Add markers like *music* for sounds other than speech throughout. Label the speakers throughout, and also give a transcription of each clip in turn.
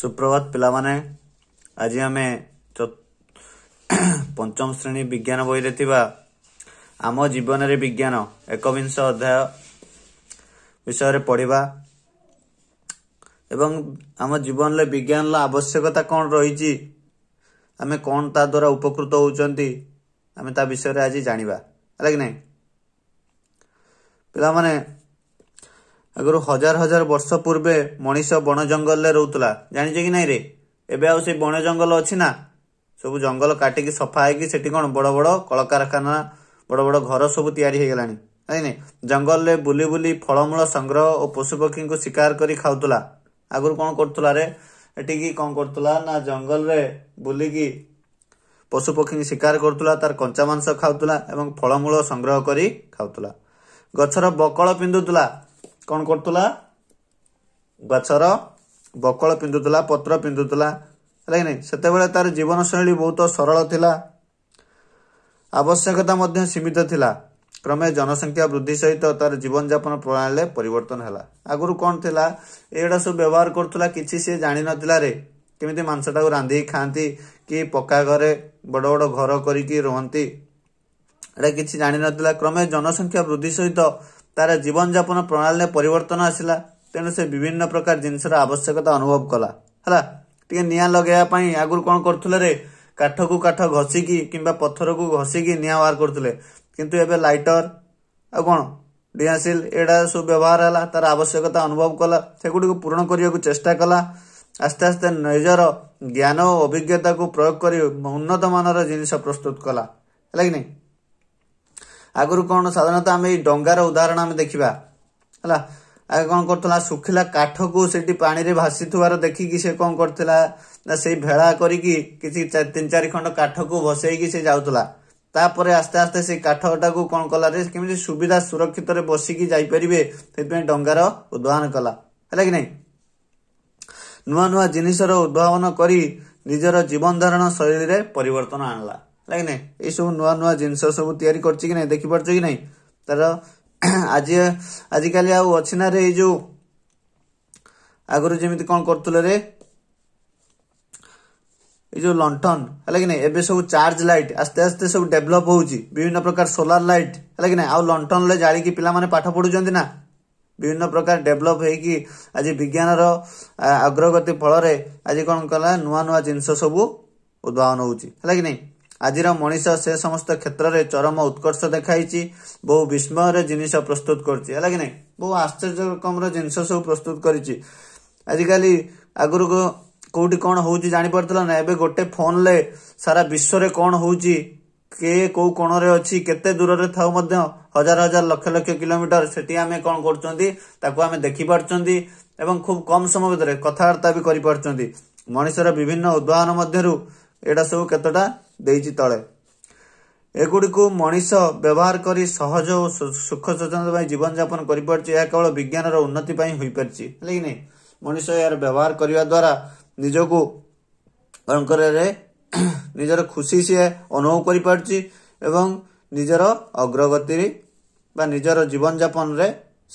Speaker 1: ସୁପ୍ରଭାତ ପିଲାମାନେ ଆଜି ଆମେ *coughs* ପଞ୍ଚମ ଶ୍ରେଣୀ ବିଜ୍ଞାନ ବହିରେ ଥିବା ଆମ ଜୀବନରେ ବିଜ୍ଞାନ ଏକବିଂଶ ଅଧ୍ୟାୟ ବିଷୟରେ ପଢ଼ିବା ଏବଂ ଆମ ଜୀବନରେ ବିଜ୍ଞାନର ଆବଶ୍ୟକତା କ'ଣ ରହିଛି ଆମେ କ'ଣ ତା ଦ୍ୱାରା ଉପକୃତ ହେଉଛନ୍ତି ଆମେ ତା ବିଷୟରେ ଆଜି ଜାଣିବା ହେଲା କି ନାହିଁ ପିଲାମାନେ ଆଗରୁ ହଜାର ହଜାର ବର୍ଷ ପୂର୍ବେ ମଣିଷ ବଣ ଜଙ୍ଗଲରେ ରହୁଥିଲା ଜାଣିଛ କି ନାହିଁ ରେ ଏବେ ଆଉ ସେ ବଣ ଜଙ୍ଗଲ ଅଛି ନା ସବୁ ଜଙ୍ଗଲ କାଟିକି ସଫା ହେଇକି ସେଠି କ'ଣ ବଡ଼ ବଡ଼ କଳକାରଖାନା ବଡ଼ ବଡ଼ ଘର ସବୁ ତିଆରି ହେଇଗଲାଣି ନାଇଁ ନାଇଁ ଜଙ୍ଗଲରେ ବୁଲି ବୁଲି ଫଳମୂଳ ସଂଗ୍ରହ ଓ ପଶୁପକ୍ଷୀଙ୍କୁ ଶିକାର କରି ଖାଉଥିଲା ଆଗରୁ କ'ଣ କରୁଥିଲା ରେ ଏଠିକି କ'ଣ କରୁଥିଲା ନା ଜଙ୍ଗଲରେ ବୁଲିକି ପଶୁପକ୍ଷୀଙ୍କୁ ଶିକାର କରୁଥିଲା ତାର କଞ୍ଚା ମାଂସ ଖାଉଥିଲା ଏବଂ ଫଳମୂଳ ସଂଗ୍ରହ କରି ଖାଉଥିଲା ଗଛର ବକଳ ପିନ୍ଧୁଥିଲା କ'ଣ କରୁଥିଲା ଗଛର ବକଳ ପିନ୍ଧୁଥିଲା ପତ୍ର ପିନ୍ଧୁଥିଲା ହେଲା କି ନାହିଁ ସେତେବେଳେ ତାର ଜୀବନଶୈଳୀ ବହୁତ ସରଳ ଥିଲା ଆବଶ୍ୟକତା ମଧ୍ୟ ସୀମିତ ଥିଲା କ୍ରମେ ଜନସଂଖ୍ୟା ବୃଦ୍ଧି ସହିତ ତାର ଜୀବନଯାପନ ପ୍ରଣାଳୀରେ ପରିବର୍ତ୍ତନ ହେଲା ଆଗରୁ କ'ଣ ଥିଲା ଏଗୁଡ଼ା ସବୁ ବ୍ୟବହାର କରୁଥିଲା କିଛି ସିଏ ଜାଣିନଥିଲା ରେ କେମିତି ମାଂସଟାକୁ ରାନ୍ଧିକି ଖାଆନ୍ତି କି ପକ୍କା ଘରେ ବଡ଼ ବଡ଼ ଘର କରିକି ରୁହନ୍ତି ଏଇଟା କିଛି ଜାଣିନଥିଲା କ୍ରମେ ଜନସଂଖ୍ୟା ବୃଦ୍ଧି ସହିତ ତାର ଜୀବନଯାପନ ପ୍ରଣାଳୀରେ ପରିବର୍ତ୍ତନ ଆସିଲା ତେଣୁ ସେ ବିଭିନ୍ନ ପ୍ରକାର ଜିନିଷର ଆବଶ୍ୟକତା ଅନୁଭବ କଲା ହେଲା ଟିକେ ନିଆଁ ଲଗାଇବା ପାଇଁ ଆଗରୁ କ'ଣ କରୁଥିଲେ ରେ କାଠକୁ କାଠ ଘଷିକି କିମ୍ବା ପଥରକୁ ଘଷିକି ନିଆଁ ବାହାର କରୁଥିଲେ କିନ୍ତୁ ଏବେ ଲାଇଟର ଆଉ କ'ଣ ଡିଆସିଲ୍ ଏଗୁଡ଼ା ସବୁ ବ୍ୟବହାର ହେଲା ତାର ଆବଶ୍ୟକତା ଅନୁଭବ କଲା ସେଗୁଡ଼ିକୁ ପୂରଣ କରିବାକୁ ଚେଷ୍ଟା କଲା ଆସ୍ତେ ଆସ୍ତେ ନିଜର ଜ୍ଞାନ ଓ ଅଭିଜ୍ଞତାକୁ ପ୍ରୟୋଗ କରି ଉନ୍ନତମାନର ଜିନିଷ ପ୍ରସ୍ତୁତ କଲା ହେଲା କି ନାହିଁ ଆଗରୁ କ'ଣ ସାଧାରଣତଃ ଆମେ ଏଇ ଡଙ୍ଗାର ଉଦାହରଣ ଆମେ ଦେଖିବା ହେଲା ଆଗେ କ'ଣ କରୁଥିଲା ଶୁଖିଲା କାଠକୁ ସେଠି ପାଣିରେ ଭାସିଥିବାର ଦେଖିକି ସେ କ'ଣ କରିଥିଲା ନା ସେଇ ଭେଳା କରିକି କିଛି ତିନି ଚାରି ଖଣ୍ଡ କାଠକୁ ଭସେଇକି ସେ ଯାଉଥିଲା ତାପରେ ଆସ୍ତେ ଆସ୍ତେ ସେ କାଠଟାକୁ କ'ଣ କଲା କଲାରେ କେମିତି ସୁବିଧା ସୁରକ୍ଷିତରେ ବସିକି ଯାଇପାରିବେ ସେଥିପାଇଁ ଡଙ୍ଗାର ଉଦ୍ଭାବନ କଲା ହେଲା କି ନାହିଁ ନୂଆ ନୂଆ ଜିନିଷର ଉଦ୍ଭାବନ କରି ନିଜର ଜୀବନ ଧାରଣ ଶୈଳୀରେ ପରିବର୍ତ୍ତନ ଆଣିଲା ଲାଇକ୍ ନାଇଁ ଏଇସବୁ ନୂଆ ନୂଆ ଜିନିଷ ସବୁ ତିଆରି କରୁଛି କି ନାହିଁ ଦେଖିପାରୁଛ କି ନାହିଁ ତାର ଆଜି ଆଜିକାଲି ଆଉ ଅଛି ନା ରେ ଏଇ ଯେଉଁ ଆଗରୁ ଯେମିତି କ'ଣ କରୁଥିଲେ ରେ ଏଇ ଯେଉଁ ଲଣ୍ଠନ ହେଲା କି ନାଇଁ ଏବେ ସବୁ ଚାର୍ଜ ଲାଇଟ୍ ଆସ୍ତେ ଆସ୍ତେ ସବୁ ଡେଭଲପ୍ ହେଉଛି ବିଭିନ୍ନ ପ୍ରକାର ସୋଲାର ଲାଇଟ୍ ହେଲା କି ନାହିଁ ଆଉ ଲଣ୍ଠନରେ ଜାଳିକି ପିଲାମାନେ ପାଠ ପଢୁଛନ୍ତି ନା ବିଭିନ୍ନ ପ୍ରକାର ଡେଭଲପ୍ ହେଇକି ଆଜି ବିଜ୍ଞାନର ଅଗ୍ରଗତି ଫଳରେ ଆଜି କ'ଣ କଲା ନୂଆ ନୂଆ ଜିନିଷ ସବୁ ଉଦ୍ଭାବନ ହେଉଛି ହେଲା କି ନାଇଁ ଆଜିର ମଣିଷ ସେ ସମସ୍ତ କ୍ଷେତ୍ରରେ ଚରମ ଉତ୍କର୍ଷ ଦେଖାଇଛି ବହୁ ବିସ୍ମୟର ଜିନିଷ ପ୍ରସ୍ତୁତ କରୁଛି ହେଲା କି ନାହିଁ ବହୁ ଆଶ୍ଚର୍ଯ୍ୟ ରକମର ଜିନିଷ ସବୁ ପ୍ରସ୍ତୁତ କରିଛି ଆଜିକାଲି ଆଗରୁ କୋଉଠି କ'ଣ ହେଉଛି ଜାଣିପାରୁଥିଲା ନା ଏବେ ଗୋଟେ ଫୋନ୍ରେ ସାରା ବିଶ୍ୱରେ କ'ଣ ହେଉଛି କିଏ କୋଉ କୋଣରେ ଅଛି କେତେ ଦୂରରେ ଥାଉ ମଧ୍ୟ ହଜାର ହଜାର ଲକ୍ଷ ଲକ୍ଷ କିଲୋମିଟର ସେଠି ଆମେ କ'ଣ କରୁଛନ୍ତି ତାକୁ ଆମେ ଦେଖିପାରୁଛନ୍ତି ଏବଂ ଖୁବ୍ କମ୍ ସମୟ ଭିତରେ କଥାବାର୍ତ୍ତା ବି କରିପାରୁଛନ୍ତି ମଣିଷର ବିଭିନ୍ନ ଉଦାହରଣ ମଧ୍ୟରୁ ଏଇଟା ସବୁ କେତେଟା ଦେଇଛି ତଳେ ଏଗୁଡ଼ିକୁ ମଣିଷ ବ୍ୟବହାର କରି ସହଜ ଓ ସୁଖ ସ୍ୱଚ୍ଛତା ପାଇଁ ଜୀବନଯାପନ କରିପାରୁଛି ଏହା କେବଳ ବିଜ୍ଞାନର ଉନ୍ନତି ପାଇଁ ହୋଇପାରିଛି ହେଲେ କି ନାହିଁ ମଣିଷ ଏହାର ବ୍ୟବହାର କରିବା ଦ୍ୱାରା ନିଜକୁ *coughs* ନିଜର ଖୁସି ସିଏ ଅନୁଭବ କରିପାରୁଛି ଏବଂ ନିଜର ଅଗ୍ରଗତି ବା ନିଜର ଜୀବନଯାପନରେ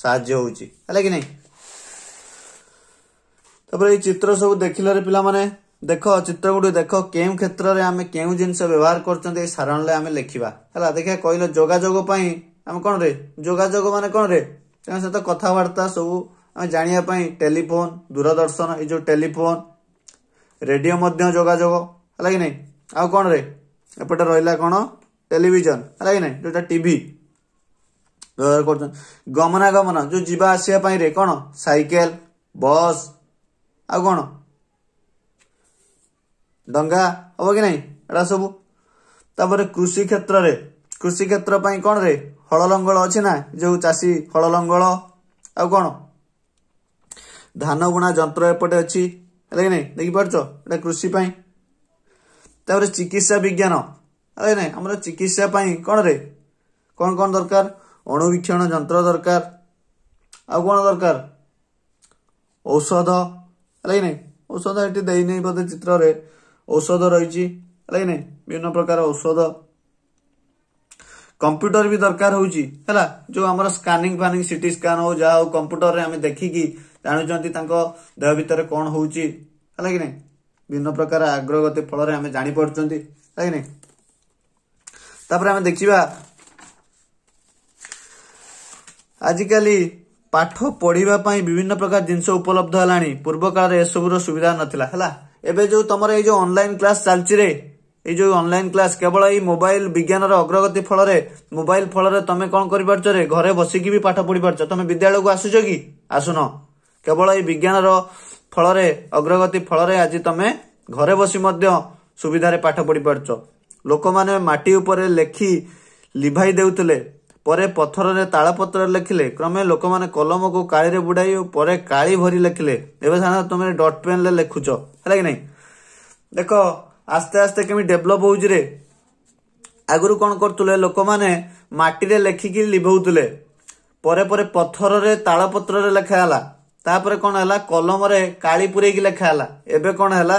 Speaker 1: ସାହାଯ୍ୟ ହେଉଛି ହେଲା କି ନାହିଁ ତାପରେ ଏଇ ଚିତ୍ର ସବୁ ଦେଖିଲାରେ ପିଲାମାନେ ଦେଖ ଚିତ୍ର ଗୁଡିକ ଦେଖ କେଉଁ କ୍ଷେତ୍ରରେ ଆମେ କେଉଁ ଜିନିଷ ବ୍ୟବହାର କରୁଛନ୍ତି ଏଇ ସାରଣରେ ଆମେ ଲେଖିବା ହେଲା ଦେଖିବା କହିଲ ଯୋଗାଯୋଗ ପାଇଁ ଆମେ କଣ ରେ ଯୋଗାଯୋଗ ମାନେ କଣ ରେ ତାଙ୍କ ସହିତ କଥାବାର୍ତ୍ତା ସବୁ ଆମେ ଜାଣିବା ପାଇଁ ଟେଲିଫୋନ ଦୂରଦର୍ଶନ ଏଇ ଯେଉଁ ଟେଲିଫୋନ ରେଡ଼ିଓ ମଧ୍ୟ ଯୋଗାଯୋଗ ହେଲା କି ନାହିଁ ଆଉ କଣ ରେ ଏପଟେ ରହିଲା କଣ ଟେଲିଭିଜନ ହେଲା କି ନାହିଁ ଯୋଉଟା ଟିଭି ବ୍ୟବହାର କରୁଛନ୍ତି ଗମନାଗମନ ଯୋଉ ଯିବା ଆସିବା ପାଇଁ ରେ କଣ ସାଇକେଲ ବସ୍ ଆଉ କଣ ଦଙ୍ଗା ହବ କି ନାହିଁ ଏଇଟା ସବୁ ତାପରେ କୃଷି କ୍ଷେତ୍ରରେ କୃଷି କ୍ଷେତ୍ର ପାଇଁ କ'ଣ ରେ ହଳ ଲଙ୍ଗଳ ଅଛି ନା ଯେଉଁ ଚାଷୀ ହଳ ଲଙ୍ଗଳ ଆଉ କ'ଣ ଧାନ ବୁଣା ଯନ୍ତ୍ର ଏପଟେ ଅଛି ହେଲା କି ନାହିଁ ଦେଖିପାରୁଛ ଏଇଟା କୃଷି ପାଇଁ ତାପରେ ଚିକିତ୍ସା ବିଜ୍ଞାନ ହେଲା କି ନାହିଁ ଆମର ଚିକିତ୍ସା ପାଇଁ କ'ଣ ରେ କ'ଣ କ'ଣ ଦରକାର ଅଣୁବୀକ୍ଷଣ ଯନ୍ତ୍ର ଦରକାର ଆଉ କ'ଣ ଦରକାର ଔଷଧ ହେଲା କି ନାହିଁ ଔଷଧ ଏଠି ଦେଇନି ବୋଧେ ଚିତ୍ରରେ ଔଷଧ ରହିଛି ହେଲା କି ନାହିଁ ବିଭିନ୍ନ ପ୍ରକାର ଔଷଧ କମ୍ପ୍ୟୁଟର ବି ଦରକାର ହେଉଛି ହେଲା ଯୋଉ ଆମର ସ୍କାନିଂ ଫାନିଂ ସିଟି ସ୍କାନ୍ ହଉ ଯାହା ହଉ କମ୍ପ୍ୟୁଟରରେ ଆମେ ଦେଖିକି ଜାଣୁଛନ୍ତି ତାଙ୍କ ଦେହ ଭିତରେ କ'ଣ ହେଉଛି ହେଲା କି ନାହିଁ ବିଭିନ୍ନ ପ୍ରକାର ଅଗ୍ରଗତି ଫଳରେ ଆମେ ଜାଣିପାରୁଛନ୍ତି ହେଲା କି ନାହିଁ ତାପରେ ଆମେ ଦେଖିବା ଆଜିକାଲି ପାଠ ପଢ଼ିବା ପାଇଁ ବିଭିନ୍ନ ପ୍ରକାର ଜିନିଷ ଉପଲବ୍ଧ ହେଲାଣି ପୂର୍ବ କାଳରେ ଏସବୁର ସୁବିଧା ନଥିଲା ହେଲା ଏବେ ଯେଉଁ ତମର ଏଇ ଯେଉଁ ଅନଲାଇନ୍ କ୍ଲାସ୍ ଚାଲିଛିରେ ଏଇ ଯେଉଁ ଅନଲାଇନ୍ କ୍ଲାସ୍ କେବଳ ଏଇ ମୋବାଇଲ ବିଜ୍ଞାନର ଅଗ୍ରଗତି ଫଳରେ ମୋବାଇଲ ଫଳରେ ତମେ କ'ଣ କରିପାରୁଛ ରେ ଘରେ ବସିକି ବି ପାଠ ପଢ଼ିପାରୁଛ ତମେ ବିଦ୍ୟାଳୟକୁ ଆସୁଛ କି ଆସୁନ କେବଳ ଏଇ ବିଜ୍ଞାନର ଫଳରେ ଅଗ୍ରଗତି ଫଳରେ ଆଜି ତମେ ଘରେ ବସି ମଧ୍ୟ ସୁବିଧାରେ ପାଠ ପଢ଼ିପାରୁଛ ଲୋକମାନେ ମାଟି ଉପରେ ଲେଖି ଲିଭାଇ ଦେଉଥିଲେ ପରେ ପଥରରେ ତାଳପତ୍ର ଲେଖିଲେ କ୍ରମେ ଲୋକମାନେ କଲମକୁ କାଳିରେ ବୁଡ଼ାଇ ପରେ କାଳି ଭରି ଲେଖିଲେ ଏବେ ସାଧାରଣତଃ ତୁମେ ଡଟ୍ ପେନ୍ରେ ଲେଖୁଛ ହେଲା କି ନାହିଁ ଦେଖ ଆସ୍ତେ ଆସ୍ତେ କେମିତି ଡେଭଲପ୍ ହେଉଛି ରେ ଆଗରୁ କ'ଣ କରୁଥିଲେ ଲୋକମାନେ ମାଟିରେ ଲେଖିକି ଲିଭଉଥିଲେ ପରେ ପରେ ପଥରରେ ତାଳପତ୍ରରେ ଲେଖା ହେଲା ତାପରେ କ'ଣ ହେଲା କଲମରେ କାଳି ପୁରେଇକି ଲେଖା ହେଲା ଏବେ କ'ଣ ହେଲା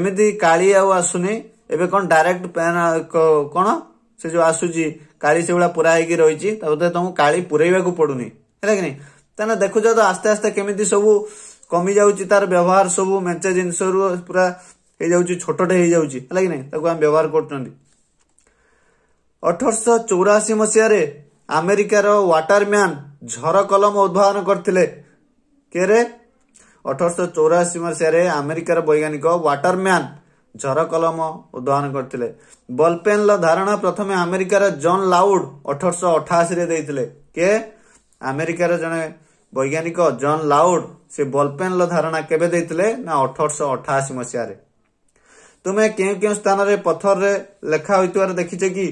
Speaker 1: ଏମିତି କାଳି ଆଉ ଆସୁନି ଏବେ କ'ଣ ଡାଇରେକ୍ଟ କ'ଣ ସେ ଯୋଉ ଆସୁଛି କାଳି ସେଗୁଡା ପୁରା ହେଇକି ରହିଛି ତାପରେ ତମକୁ କାଳି ପୁରେଇବାକୁ ପଡୁନି ହେଲା କି ନାହିଁ ତାହେଲେ ଦେଖୁଛ ତ ଆସ୍ତେ ଆସ୍ତେ କେମିତି ସବୁ କମିଯାଉଛି ତାର ବ୍ୟବହାର ସବୁ ମେଞ୍ଚା ଜିନିଷରୁ ପୁରା ହେଇଯାଉଛି ଛୋଟଟେ ହେଇଯାଉଛି ହେଲା କି ନାହିଁ ତାକୁ ଆମେ ବ୍ୟବହାର କରୁଛନ୍ତି ଅଠରଶହ ଚଉରାଅଶୀ ମସିହାରେ ଆମେରିକାର ୱାଟରମ୍ୟାନ ଝର କଲମ ଉଦ୍ଭାବନ କରିଥିଲେ କେରେ ଅଠରଶହ ଚଉରାଅଶୀ ମସିହାରେ ଆମେରିକାର ବୈଜ୍ଞାନିକ ୱାଟରମ୍ୟାନ ଝର କଲମ ଉଦ୍ଭାବନ କରିଥିଲେ ବଲ୍ପେନ୍ର ଧାରଣା ପ୍ରଥମେ ଆମେରିକାର ଜନ୍ ଲାଉଡ ଅଠରଶହ ଅଠାଅଶୀରେ ଦେଇଥିଲେ କିଏ ଆମେରିକାର ଜଣେ ବୈଜ୍ଞାନିକ ଜନ୍ ଲାଉଡ ସେ ବଲ୍ପେନ୍ର ଧାରଣା କେବେ ଦେଇଥିଲେ ନା ଅଠରଶହ ଅଠାଅଶୀ ମସିହାରେ ତୁମେ କେଉଁ କେଉଁ ସ୍ଥାନରେ ପଥରରେ ଲେଖା ହୋଇଥିବାର ଦେଖିଛ କି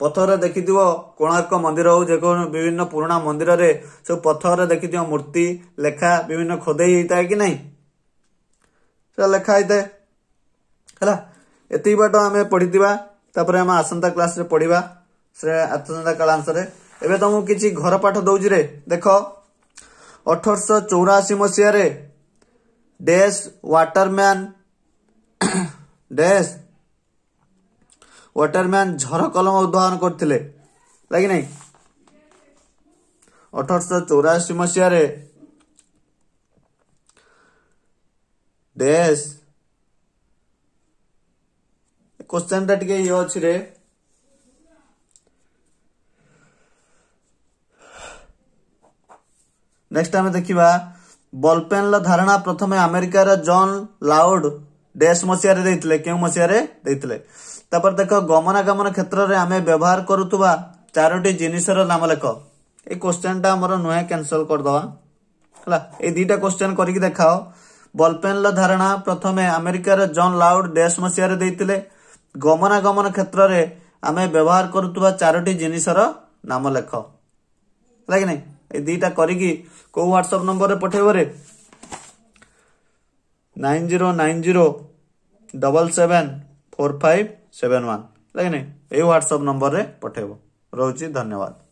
Speaker 1: ପଥରରେ ଦେଖିଥିବ କୋଣାର୍କ ମନ୍ଦିର ହଉ ଯେକୌଣସି ବିଭିନ୍ନ ପୁରୁଣା ମନ୍ଦିରରେ ସବୁ ପଥରରେ ଦେଖିଥିବ ମୂର୍ତ୍ତି ଲେଖା ବିଭିନ୍ନ ଖୋଦେଇ ହେଇଥାଏ କି ନାହିଁ ସେ ଲେଖା ହେଇଥାଏ ହେଲା ଏତିକି ବାଟ ଆମେ ପଢ଼ିଥିବା ତାପରେ ଆମେ ଆସନ୍ତା କ୍ଲାସ୍ରେ ପଢ଼ିବା ସେ ଆସନ୍ତା କ୍ଲାସ୍ରେ ଏବେ ତମକୁ କିଛି ଘର ପାଠ ଦଉଛି ରେ ଦେଖ ଅଠରଶହ ଚଉରାଅଶୀ ମସିହାରେ ଡେସ୍ ୱାଟରମ୍ୟାନ୍ ଡେସ୍ ୱାଟରମ୍ୟାନ୍ ଝର କଲମ ଉଦ୍ଭାବନ କରିଥିଲେ ଲାଗି ନାହିଁ ଅଠରଶହ ଚଉରାଅଶୀ ମସିହାରେ ଡେସ୍ କୋଶ୍ଚେନ୍ଟା ଟିକେ ଇଏ ଅଛି ରେ ନେକ୍ସଟ ଆମେ ଦେଖିବା ବଲପେନ୍ର ଧାରଣା ପ୍ରଥମେ ଆମେରିକାର ଜନ୍ ଲାଉଡ୍ ଡ୍ୟାସ୍ ମସିହାରେ ଦେଇଥିଲେ କେଉଁ ମସିହାରେ ଦେଇଥିଲେ ତାପରେ ଦେଖ ଗମନାଗମନ କ୍ଷେତ୍ରରେ ଆମେ ବ୍ୟବହାର କରୁଥିବା ଚାରୋଟି ଜିନିଷର ନାମ ଲେଖ ଏଇ କୋଶ୍ଚେନ୍ଟା ଆମର ନୁହେଁ କ୍ୟାନସଲ କରିଦେବା ହେଲା ଏଇ ଦୁଇଟା କୋଶ୍ଚେନ୍ କରିକି ଦେଖାଅ ବଲପେନ୍ର ଧାରଣା ପ୍ରଥମେ ଆମେରିକାର ଜନ୍ ଲାଉଡ୍ ଡ୍ୟାସ୍ ମସିହାରେ ଦେଇଥିଲେ ଗମନାଗମନ କ୍ଷେତ୍ରରେ ଆମେ ବ୍ୟବହାର କରୁଥିବା ଚାରୋଟି ଜିନିଷର ନାମ ଲେଖ ହେଲା କି ନାହିଁ ଏଇ ଦୁଇଟା କରିକି କୋଉ ହ୍ୱାଟ୍ସଆପ୍ ନମ୍ବରରେ ପଠେଇବ ରେ nine zero nine zero double seven four five seven one ହେଲା କି ନାହିଁ ଏଇ ହ୍ୱାଟ୍ସଆପ୍ ନମ୍ବରରେ ପଠେଇବ ରହୁଛି ଧନ୍ୟବାଦ